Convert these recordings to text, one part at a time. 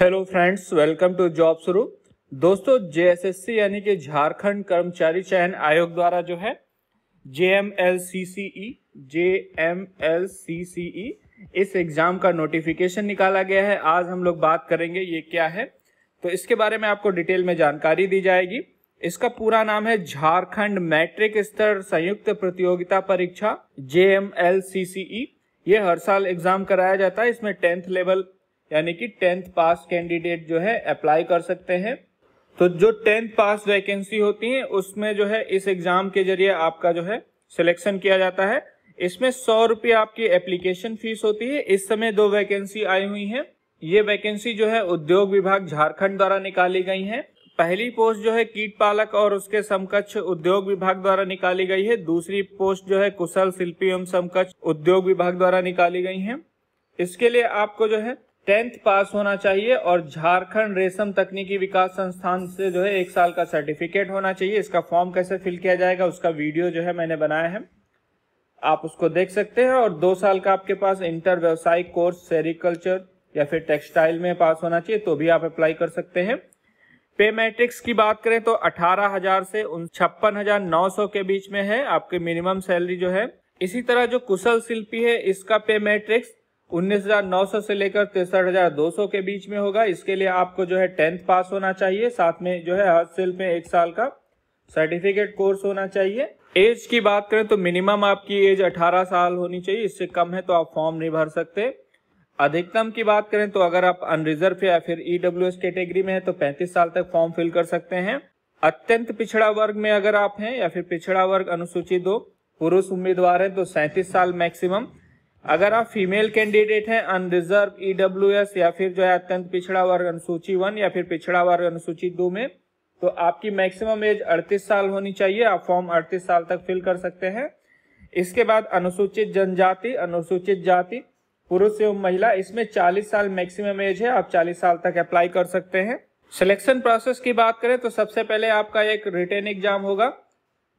hello friends welcome to job शुरू दोस्तों JSSC यानी कि झारखंड कर्मचारी चयन आयोग द्वारा जो है J M L C C E J M L C C E इस एग्जाम का नोटिफिकेशन निकाला गया है आज हम लोग बात करेंगे ये क्या है तो इसके बारे में आपको डिटेल में जानकारी दी जाएगी इसका पूरा नाम है झारखंड मैट्रिक स्तर संयुक्त प्रतियोगिता परीक्षा जे एम एल सी सी ई ये हर साल एग्जाम कराया जाता है इसमें टेंथ लेवल यानी कि टेंथ पास कैंडिडेट जो है अप्लाई कर सकते हैं तो जो टेंथ पास वैकेंसी होती है उसमें जो है इस एग्जाम के जरिए आपका जो है सिलेक्शन किया जाता है इसमें सौ रुपये आपकी एप्लीकेशन फीस होती है इस समय दो वैकेंसी आई हुई है ये वैकेंसी जो है उद्योग विभाग झारखंड द्वारा निकाली गई है पहली पोस्ट जो है कीट पालक और उसके समकक्ष उद्योग विभाग द्वारा निकाली गई है दूसरी पोस्ट जो है कुशल शिल्पी एवं समकक्ष उद्योग विभाग द्वारा निकाली गई है इसके लिए आपको जो है टेंथ पास होना चाहिए और झारखंड रेशम तकनीकी विकास संस्थान से जो है एक साल का सर्टिफिकेट होना चाहिए इसका फॉर्म कैसे फिल किया जाएगा उसका वीडियो जो है मैंने बनाया है आप उसको देख सकते हैं और दो साल का आपके पास इंटर व्यवसायिक कोर्स सेरिकल्चर या फिर टेक्सटाइल में पास होना चाहिए तो भी आप अप्लाई कर सकते हैं पे मैट्रिक्स की बात करें तो अठारह हजार से छप्पन हजार नौ सौ के बीच में है आपके मिनिमम सैलरी जो है इसी तरह जो कुशल शिल्पी है इसका पे मैट्रिक्स 19,900 से लेकर तिरसठ के बीच में होगा इसके लिए आपको जो है टेंथ पास होना चाहिए साथ में जो है हर सेल में एक साल का सर्टिफिकेट कोर्स होना चाहिए एज की बात करें तो मिनिमम आपकी एज 18 साल होनी चाहिए इससे कम है तो आप फॉर्म नहीं भर सकते अधिकतम की बात करें तो अगर आप अनरिजर्व या फिर ईडब्ल्यू e कैटेगरी में है तो पैंतीस साल तक फॉर्म फिल कर सकते हैं अत्यंत पिछड़ा वर्ग में अगर आप हैं या फिर पिछड़ा वर्ग अनुसूचित दो पुरुष उम्मीदवार हैं तो सैंतीस साल मैक्सिमम अगर आप फीमेल कैंडिडेट हैं अनरिजर्व ईडब्ल्यूएस e या फिर जो है अत्यंत पिछड़ा वर्ग अनुसूची वन या फिर पिछड़ा वर्ग अनुसूची दो में तो आपकी मैक्सिमम एज 38 साल होनी चाहिए आप फॉर्म 38 साल तक फिल कर सकते हैं इसके बाद अनुसूचित जनजाति अनुसूचित जाति पुरुष एवं महिला इसमें 40 साल मैक्सिमम एज है आप 40 साल तक अप्लाई कर सकते हैं सिलेक्शन प्रोसेस की बात करें तो सबसे पहले आपका एक रिटर्न एग्जाम होगा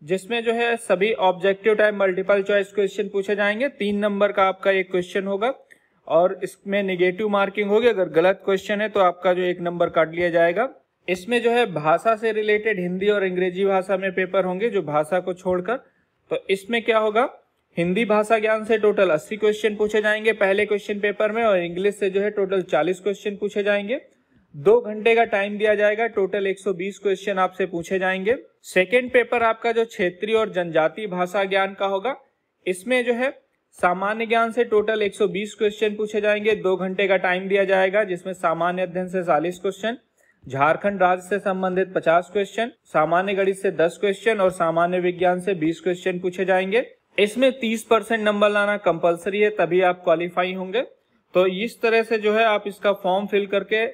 जिसमें जो है सभी objective type multiple choice question पूछे जाएंगे तीन नंबर का आपका एक क्वेश्चन होगा और इसमें निगेटिव मार्किंग होगी अगर गलत क्वेश्चन है तो आपका जो एक नंबर काट लिया जाएगा इसमें जो है भाषा से रिलेटेड हिंदी और अंग्रेजी भाषा में पेपर होंगे जो भाषा को छोड़कर तो इसमें क्या होगा हिंदी भाषा ज्ञान से टोटल 80 क्वेश्चन पूछे जाएंगे पहले क्वेश्चन पेपर में और इंग्लिश से जो है टोटल 40 क्वेश्चन पूछे जाएंगे दो घंटे का टाइम दिया जाएगा टोटल 120 क्वेश्चन आपसे पूछे जाएंगे सेकेंड पेपर आपका जो क्षेत्रीय और जनजातीय भाषा ज्ञान का होगा इसमें जो है सामान्य ज्ञान से टोटल 120 क्वेश्चन पूछे जाएंगे दो घंटे का टाइम दिया जाएगा जिसमें सामान्य अध्ययन से चालीस क्वेश्चन झारखंड राज्य से संबंधित 50 क्वेश्चन सामान्य गणित से 10 क्वेश्चन और सामान्य विज्ञान से 20 क्वेश्चन पूछे जाएंगे इसमें 30 परसेंट नंबर लाना कंपलसरी है तभी आप क्वालिफाई होंगे तो इस तरह से जो है आप इसका फॉर्म फिल करके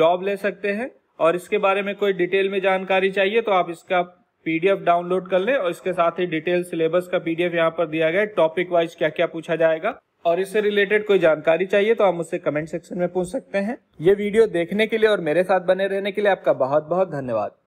जॉब ले सकते हैं और इसके बारे में कोई डिटेल में जानकारी चाहिए तो आप इसका पीडीएफ डाउनलोड कर लें और इसके साथ ही डिटेल सिलेबस का पीडीएफ यहाँ पर दिया गया है टॉपिक वाइज क्या क्या पूछा जाएगा और इससे रिलेटेड कोई जानकारी चाहिए तो आप मुझसे कमेंट सेक्शन में पूछ सकते हैं ये वीडियो देखने के लिए और मेरे साथ बने रहने के लिए आपका बहुत बहुत धन्यवाद